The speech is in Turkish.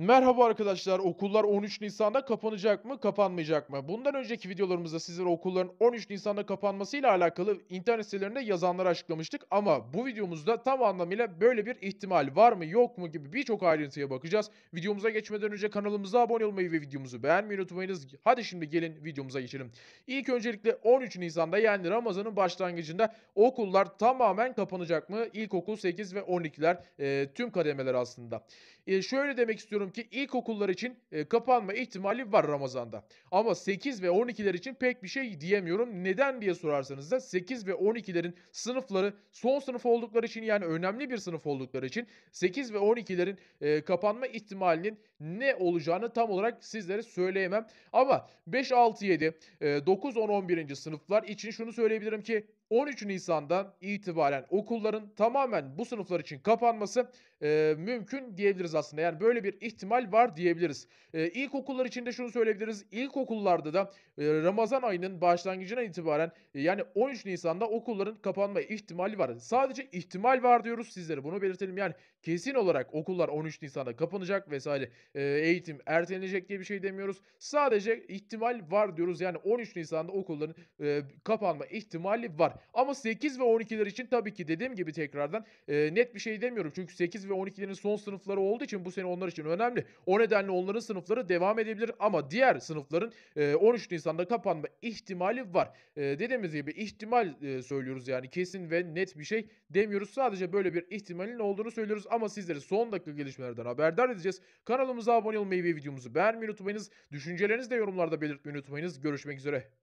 Merhaba arkadaşlar okullar 13 Nisan'da kapanacak mı kapanmayacak mı? Bundan önceki videolarımızda sizlere okulların 13 Nisan'da kapanmasıyla alakalı internet sitelerinde yazanları açıklamıştık. Ama bu videomuzda tam anlamıyla böyle bir ihtimal var mı yok mu gibi birçok ayrıntıya bakacağız. Videomuza geçmeden önce kanalımıza abone olmayı ve videomuzu beğenmeyi unutmayınız. Hadi şimdi gelin videomuza geçelim. İlk öncelikle 13 Nisan'da yani Ramazan'ın başlangıcında okullar tamamen kapanacak mı? İlkokul 8 ve 12'ler e, tüm kademeler aslında. E, şöyle demek istiyorum düşünüyorum ki ilkokullar için e, kapanma ihtimali var Ramazan'da. Ama 8 ve 12'ler için pek bir şey diyemiyorum. Neden diye sorarsanız da 8 ve 12'lerin sınıfları son sınıf oldukları için yani önemli bir sınıf oldukları için 8 ve 12'lerin e, kapanma ihtimalinin ne olacağını tam olarak sizlere söyleyemem. Ama 5, 6, 7, e, 9, 10, 11. sınıflar için şunu söyleyebilirim ki 13 Nisan'dan itibaren okulların tamamen bu sınıflar için kapanması e, mümkün diyebiliriz aslında. Yani böyle bir ihtimal var diyebiliriz. E, ilkokullar için de şunu söyleyebiliriz. İlkokullarda da e, Ramazan ayının başlangıcına itibaren e, yani 13 Nisan'da okulların kapanma ihtimali var. Sadece ihtimal var diyoruz sizlere. Bunu belirtelim. Yani kesin olarak okullar 13 Nisan'da kapanacak vesaire. E, eğitim ertelenecek diye bir şey demiyoruz. Sadece ihtimal var diyoruz. Yani 13 Nisan'da okulların e, kapanma ihtimali var. Ama 8 ve 12'ler için tabii ki dediğim gibi tekrardan e, net bir şey demiyorum. Çünkü 8 ve 12'lerin son sınıfları olduğu için bu sene onlar için önemli önemli. O nedenle onların sınıfları devam edebilir ama diğer sınıfların 13 e, Nisan'da kapanma ihtimali var. E, dediğimiz gibi ihtimal e, söylüyoruz yani kesin ve net bir şey demiyoruz. Sadece böyle bir ihtimalin olduğunu söylüyoruz ama sizleri son dakika gelişmelerden haberdar edeceğiz. Kanalımıza abone olmayı ve videomuzu beğenmeyi unutmayınız. Düşüncelerinizi de yorumlarda belirtmeyi unutmayınız. Görüşmek üzere.